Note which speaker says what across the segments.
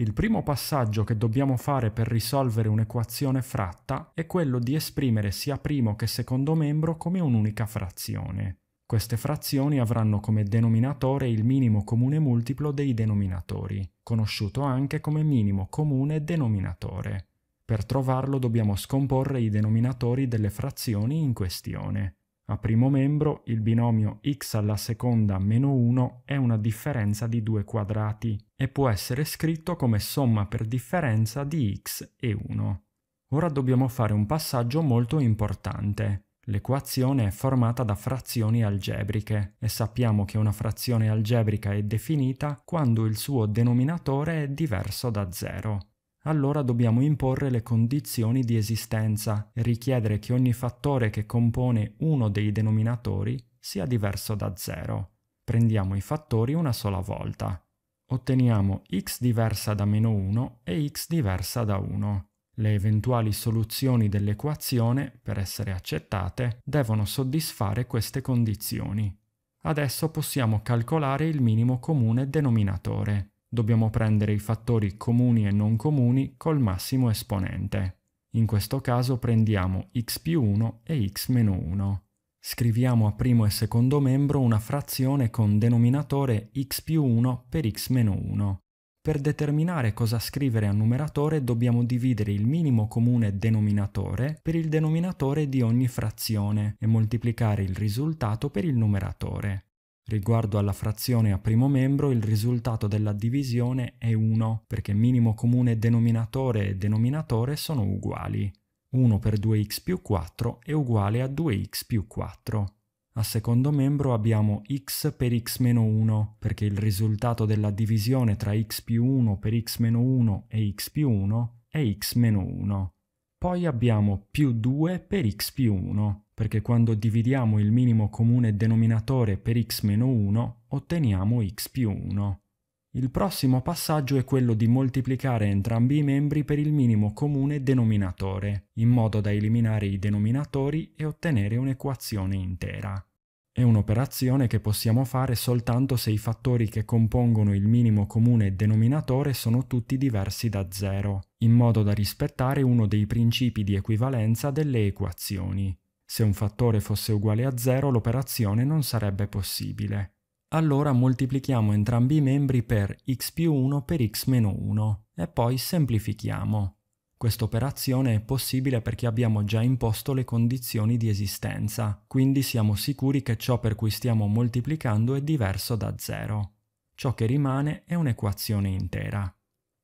Speaker 1: Il primo passaggio che dobbiamo fare per risolvere un'equazione fratta è quello di esprimere sia primo che secondo membro come un'unica frazione. Queste frazioni avranno come denominatore il minimo comune multiplo dei denominatori, conosciuto anche come minimo comune denominatore. Per trovarlo dobbiamo scomporre i denominatori delle frazioni in questione. A primo membro il binomio x alla seconda meno 1 è una differenza di due quadrati e può essere scritto come somma per differenza di x e 1. Ora dobbiamo fare un passaggio molto importante. L'equazione è formata da frazioni algebriche e sappiamo che una frazione algebrica è definita quando il suo denominatore è diverso da 0 allora dobbiamo imporre le condizioni di esistenza e richiedere che ogni fattore che compone uno dei denominatori sia diverso da zero. Prendiamo i fattori una sola volta. Otteniamo x diversa da meno 1 e x diversa da 1. Le eventuali soluzioni dell'equazione, per essere accettate, devono soddisfare queste condizioni. Adesso possiamo calcolare il minimo comune denominatore. Dobbiamo prendere i fattori comuni e non comuni col massimo esponente. In questo caso prendiamo x più 1 e x meno 1. Scriviamo a primo e secondo membro una frazione con denominatore x più 1 per x meno 1. Per determinare cosa scrivere a numeratore dobbiamo dividere il minimo comune denominatore per il denominatore di ogni frazione e moltiplicare il risultato per il numeratore. Riguardo alla frazione a primo membro, il risultato della divisione è 1, perché minimo comune denominatore e denominatore sono uguali. 1 per 2x più 4 è uguale a 2x più 4. A secondo membro abbiamo x per x meno 1, perché il risultato della divisione tra x più 1 per x meno 1 e x più 1 è x meno 1. Poi abbiamo più 2 per x più 1, perché quando dividiamo il minimo comune denominatore per x meno 1, otteniamo x più 1. Il prossimo passaggio è quello di moltiplicare entrambi i membri per il minimo comune denominatore, in modo da eliminare i denominatori e ottenere un'equazione intera. È un'operazione che possiamo fare soltanto se i fattori che compongono il minimo comune denominatore sono tutti diversi da zero, in modo da rispettare uno dei principi di equivalenza delle equazioni. Se un fattore fosse uguale a 0 l'operazione non sarebbe possibile. Allora moltiplichiamo entrambi i membri per x più 1 per x meno 1 e poi semplifichiamo. Questa operazione è possibile perché abbiamo già imposto le condizioni di esistenza, quindi siamo sicuri che ciò per cui stiamo moltiplicando è diverso da 0. Ciò che rimane è un'equazione intera.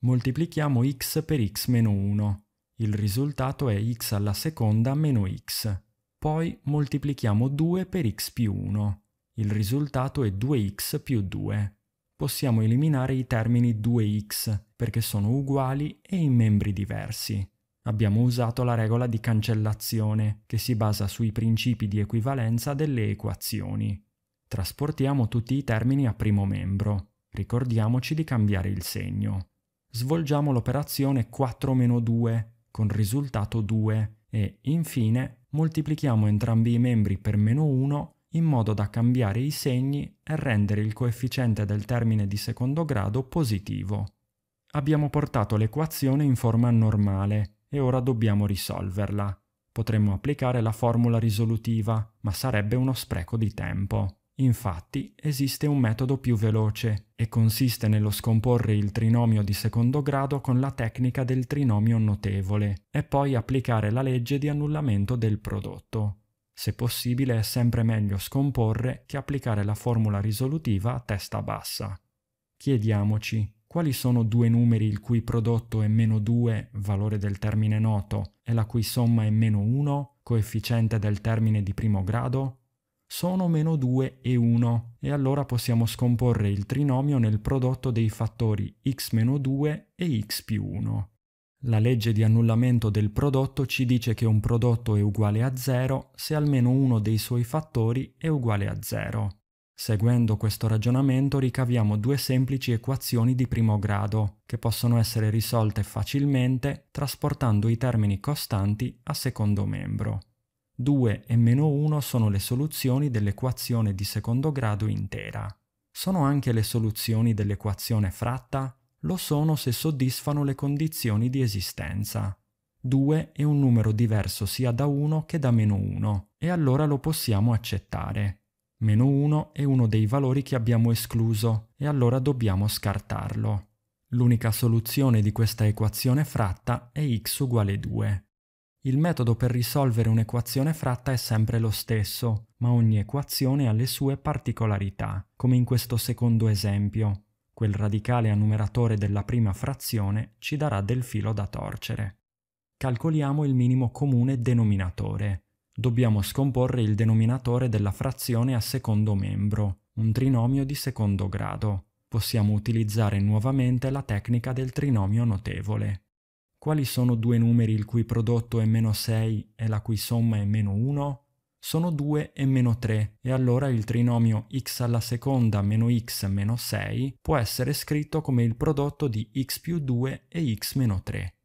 Speaker 1: Moltiplichiamo x per x meno 1. Il risultato è x alla seconda meno x. Poi moltiplichiamo 2 per x più 1. Il risultato è 2x più 2. Possiamo eliminare i termini 2x perché sono uguali e in membri diversi. Abbiamo usato la regola di cancellazione che si basa sui principi di equivalenza delle equazioni. Trasportiamo tutti i termini a primo membro. Ricordiamoci di cambiare il segno. Svolgiamo l'operazione 4-2 con risultato 2 e infine moltiplichiamo entrambi i membri per meno 1 in modo da cambiare i segni e rendere il coefficiente del termine di secondo grado positivo. Abbiamo portato l'equazione in forma normale e ora dobbiamo risolverla. Potremmo applicare la formula risolutiva, ma sarebbe uno spreco di tempo. Infatti esiste un metodo più veloce e consiste nello scomporre il trinomio di secondo grado con la tecnica del trinomio notevole e poi applicare la legge di annullamento del prodotto. Se possibile è sempre meglio scomporre che applicare la formula risolutiva a testa bassa. Chiediamoci quali sono due numeri il cui prodotto è meno 2, valore del termine noto, e la cui somma è meno 1, coefficiente del termine di primo grado? sono meno 2 e 1 e allora possiamo scomporre il trinomio nel prodotto dei fattori x-2 e x più 1. La legge di annullamento del prodotto ci dice che un prodotto è uguale a 0 se almeno uno dei suoi fattori è uguale a 0. Seguendo questo ragionamento ricaviamo due semplici equazioni di primo grado, che possono essere risolte facilmente trasportando i termini costanti a secondo membro. 2 e meno 1 sono le soluzioni dell'equazione di secondo grado intera. Sono anche le soluzioni dell'equazione fratta? Lo sono se soddisfano le condizioni di esistenza. 2 è un numero diverso sia da 1 che da meno 1 e allora lo possiamo accettare. Meno 1 è uno dei valori che abbiamo escluso e allora dobbiamo scartarlo. L'unica soluzione di questa equazione fratta è x uguale 2. Il metodo per risolvere un'equazione fratta è sempre lo stesso, ma ogni equazione ha le sue particolarità, come in questo secondo esempio. Quel radicale a numeratore della prima frazione ci darà del filo da torcere. Calcoliamo il minimo comune denominatore. Dobbiamo scomporre il denominatore della frazione a secondo membro, un trinomio di secondo grado. Possiamo utilizzare nuovamente la tecnica del trinomio notevole. Quali sono due numeri il cui prodotto è meno 6 e la cui somma è meno 1? Sono 2 e meno 3 e allora il trinomio x alla seconda meno x meno 6 può essere scritto come il prodotto di x più 2 e x meno 3.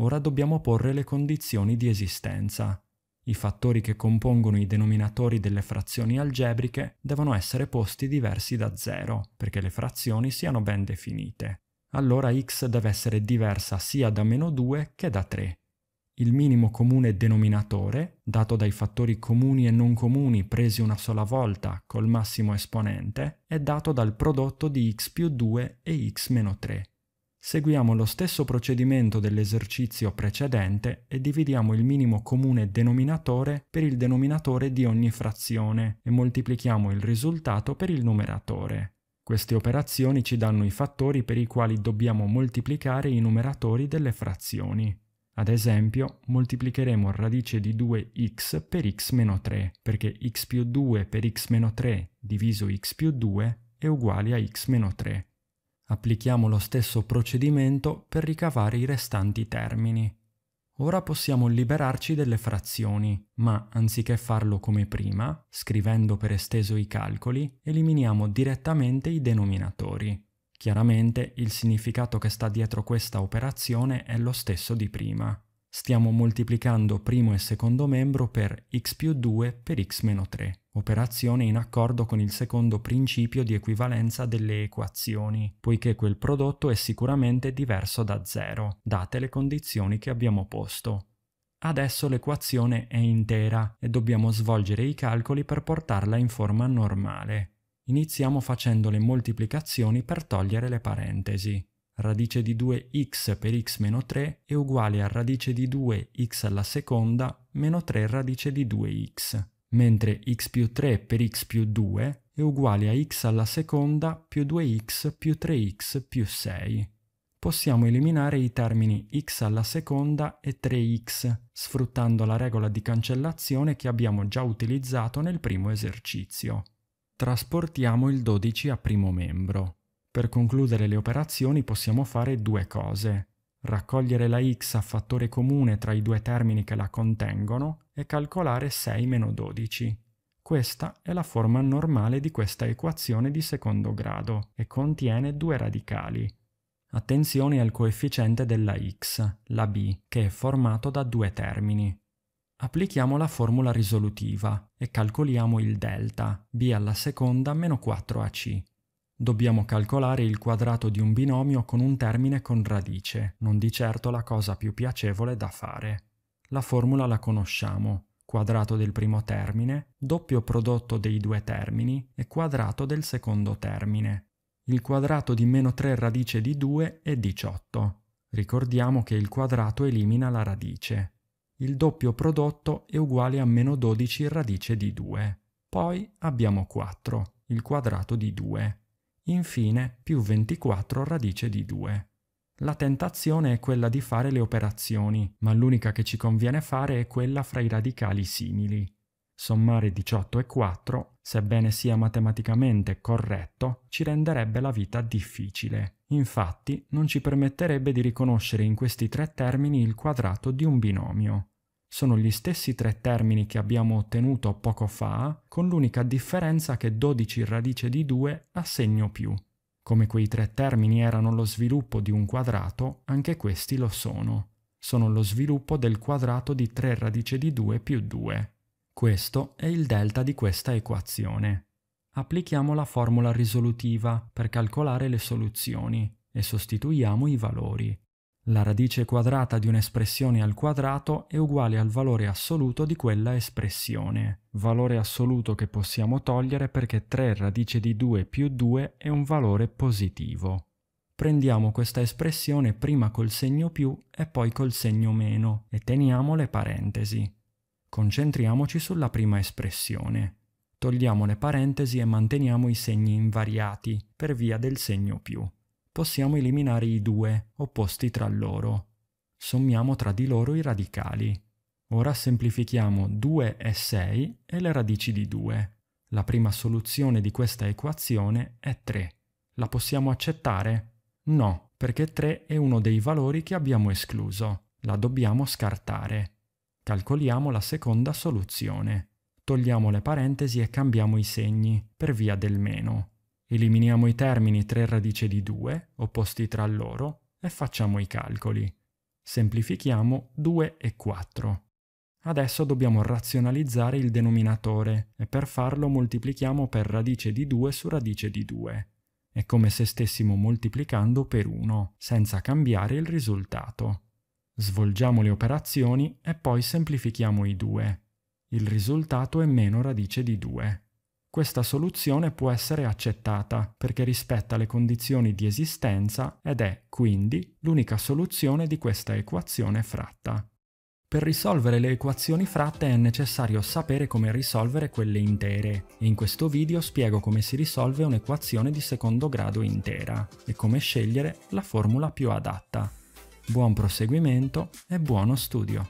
Speaker 1: Ora dobbiamo porre le condizioni di esistenza. I fattori che compongono i denominatori delle frazioni algebriche devono essere posti diversi da 0, perché le frazioni siano ben definite allora x deve essere diversa sia da meno 2 che da 3. Il minimo comune denominatore, dato dai fattori comuni e non comuni presi una sola volta col massimo esponente, è dato dal prodotto di x più 2 e x meno 3. Seguiamo lo stesso procedimento dell'esercizio precedente e dividiamo il minimo comune denominatore per il denominatore di ogni frazione e moltiplichiamo il risultato per il numeratore. Queste operazioni ci danno i fattori per i quali dobbiamo moltiplicare i numeratori delle frazioni. Ad esempio, moltiplicheremo radice di 2x per x 3, perché x più 2 per x meno 3 diviso x più 2 è uguale a x meno 3. Applichiamo lo stesso procedimento per ricavare i restanti termini. Ora possiamo liberarci delle frazioni, ma anziché farlo come prima, scrivendo per esteso i calcoli, eliminiamo direttamente i denominatori. Chiaramente il significato che sta dietro questa operazione è lo stesso di prima. Stiamo moltiplicando primo e secondo membro per x più 2 per x meno 3, operazione in accordo con il secondo principio di equivalenza delle equazioni, poiché quel prodotto è sicuramente diverso da 0, date le condizioni che abbiamo posto. Adesso l'equazione è intera e dobbiamo svolgere i calcoli per portarla in forma normale. Iniziamo facendo le moltiplicazioni per togliere le parentesi radice di 2x per x meno 3 è uguale a radice di 2x alla seconda meno 3 radice di 2x, mentre x più 3 per x più 2 è uguale a x alla seconda più 2x più 3x più 6. Possiamo eliminare i termini x alla seconda e 3x, sfruttando la regola di cancellazione che abbiamo già utilizzato nel primo esercizio. Trasportiamo il 12 a primo membro. Per concludere le operazioni possiamo fare due cose. Raccogliere la x a fattore comune tra i due termini che la contengono e calcolare 6-12. Questa è la forma normale di questa equazione di secondo grado e contiene due radicali. Attenzione al coefficiente della x, la b, che è formato da due termini. Applichiamo la formula risolutiva e calcoliamo il delta, b alla seconda meno 4ac. Dobbiamo calcolare il quadrato di un binomio con un termine con radice, non di certo la cosa più piacevole da fare. La formula la conosciamo, quadrato del primo termine, doppio prodotto dei due termini e quadrato del secondo termine. Il quadrato di meno 3 radice di 2 è 18. Ricordiamo che il quadrato elimina la radice. Il doppio prodotto è uguale a meno 12 radice di 2. Poi abbiamo 4, il quadrato di 2 infine più 24 radice di 2. La tentazione è quella di fare le operazioni, ma l'unica che ci conviene fare è quella fra i radicali simili. Sommare 18 e 4, sebbene sia matematicamente corretto, ci renderebbe la vita difficile. Infatti, non ci permetterebbe di riconoscere in questi tre termini il quadrato di un binomio sono gli stessi tre termini che abbiamo ottenuto poco fa, con l'unica differenza che 12 radice di 2 ha segno più. Come quei tre termini erano lo sviluppo di un quadrato, anche questi lo sono. Sono lo sviluppo del quadrato di 3 radice di 2 più 2. Questo è il delta di questa equazione. Applichiamo la formula risolutiva per calcolare le soluzioni e sostituiamo i valori. La radice quadrata di un'espressione al quadrato è uguale al valore assoluto di quella espressione, valore assoluto che possiamo togliere perché 3 radice di 2 più 2 è un valore positivo. Prendiamo questa espressione prima col segno più e poi col segno meno e teniamo le parentesi. Concentriamoci sulla prima espressione. Togliamo le parentesi e manteniamo i segni invariati per via del segno più possiamo eliminare i due, opposti tra loro. Sommiamo tra di loro i radicali. Ora semplifichiamo 2 e 6 e le radici di 2. La prima soluzione di questa equazione è 3. La possiamo accettare? No, perché 3 è uno dei valori che abbiamo escluso. La dobbiamo scartare. Calcoliamo la seconda soluzione. Togliamo le parentesi e cambiamo i segni, per via del meno. Eliminiamo i termini 3 radice di 2, opposti tra loro, e facciamo i calcoli. Semplifichiamo 2 e 4. Adesso dobbiamo razionalizzare il denominatore e per farlo moltiplichiamo per radice di 2 su radice di 2. È come se stessimo moltiplicando per 1, senza cambiare il risultato. Svolgiamo le operazioni e poi semplifichiamo i 2. Il risultato è meno radice di 2. Questa soluzione può essere accettata perché rispetta le condizioni di esistenza ed è, quindi, l'unica soluzione di questa equazione fratta. Per risolvere le equazioni fratte è necessario sapere come risolvere quelle intere, e in questo video spiego come si risolve un'equazione di secondo grado intera e come scegliere la formula più adatta. Buon proseguimento e buono studio!